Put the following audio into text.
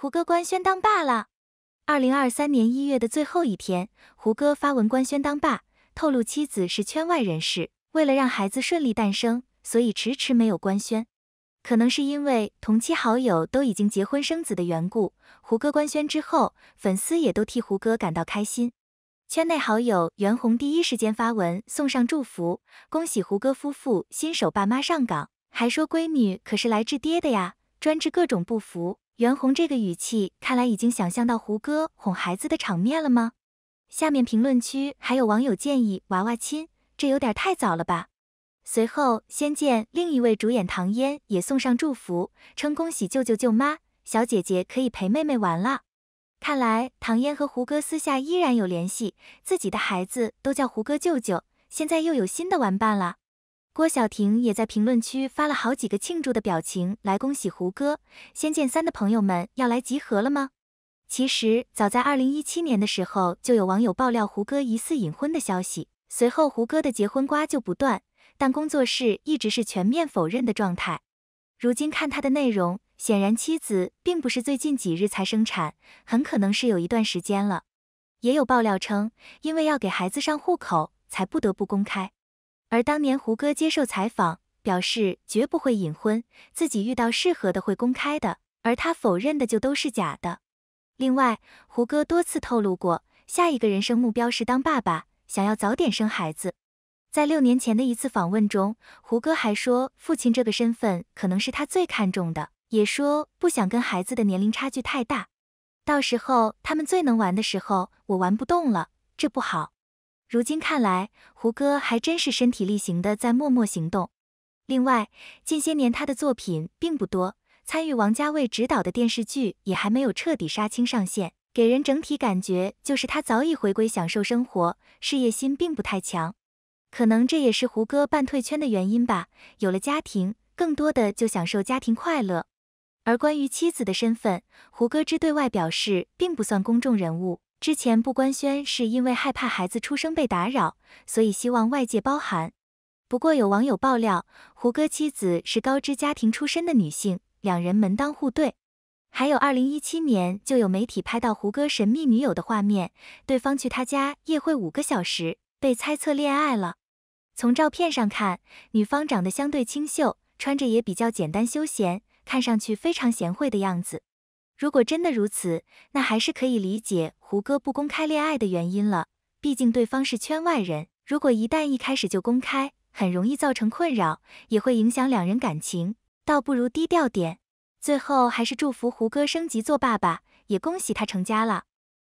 胡歌官宣当爸了。二零二三年一月的最后一天，胡歌发文官宣当爸，透露妻子是圈外人士，为了让孩子顺利诞生，所以迟迟没有官宣。可能是因为同期好友都已经结婚生子的缘故，胡歌官宣之后，粉丝也都替胡歌感到开心。圈内好友袁弘第一时间发文送上祝福，恭喜胡歌夫妇新手爸妈上岗，还说闺女可是来治爹的呀。专治各种不服，袁弘这个语气看来已经想象到胡歌哄孩子的场面了吗？下面评论区还有网友建议娃娃亲，这有点太早了吧？随后仙剑另一位主演唐嫣也送上祝福，称恭喜舅舅舅妈，小姐姐可以陪妹妹玩了。看来唐嫣和胡歌私下依然有联系，自己的孩子都叫胡歌舅舅，现在又有新的玩伴了。郭晓婷也在评论区发了好几个庆祝的表情来恭喜胡歌，《仙剑三》的朋友们要来集合了吗？其实早在2017年的时候，就有网友爆料胡歌疑似隐婚的消息，随后胡歌的结婚瓜就不断，但工作室一直是全面否认的状态。如今看他的内容，显然妻子并不是最近几日才生产，很可能是有一段时间了。也有爆料称，因为要给孩子上户口，才不得不公开。而当年胡歌接受采访，表示绝不会隐婚，自己遇到适合的会公开的，而他否认的就都是假的。另外，胡歌多次透露过，下一个人生目标是当爸爸，想要早点生孩子。在六年前的一次访问中，胡歌还说，父亲这个身份可能是他最看重的，也说不想跟孩子的年龄差距太大，到时候他们最能玩的时候，我玩不动了，这不好。如今看来，胡歌还真是身体力行的在默默行动。另外，近些年他的作品并不多，参与王家卫执导的电视剧也还没有彻底杀青上线，给人整体感觉就是他早已回归享受生活，事业心并不太强。可能这也是胡歌半退圈的原因吧。有了家庭，更多的就享受家庭快乐。而关于妻子的身份，胡歌只对外表示并不算公众人物。之前不官宣是因为害怕孩子出生被打扰，所以希望外界包涵。不过有网友爆料，胡歌妻子是高知家庭出身的女性，两人门当户对。还有2017年就有媒体拍到胡歌神秘女友的画面，对方去他家夜会五个小时，被猜测恋爱了。从照片上看，女方长得相对清秀，穿着也比较简单休闲，看上去非常贤惠的样子。如果真的如此，那还是可以理解胡歌不公开恋爱的原因了。毕竟对方是圈外人，如果一旦一开始就公开，很容易造成困扰，也会影响两人感情，倒不如低调点。最后还是祝福胡歌升级做爸爸，也恭喜他成家了。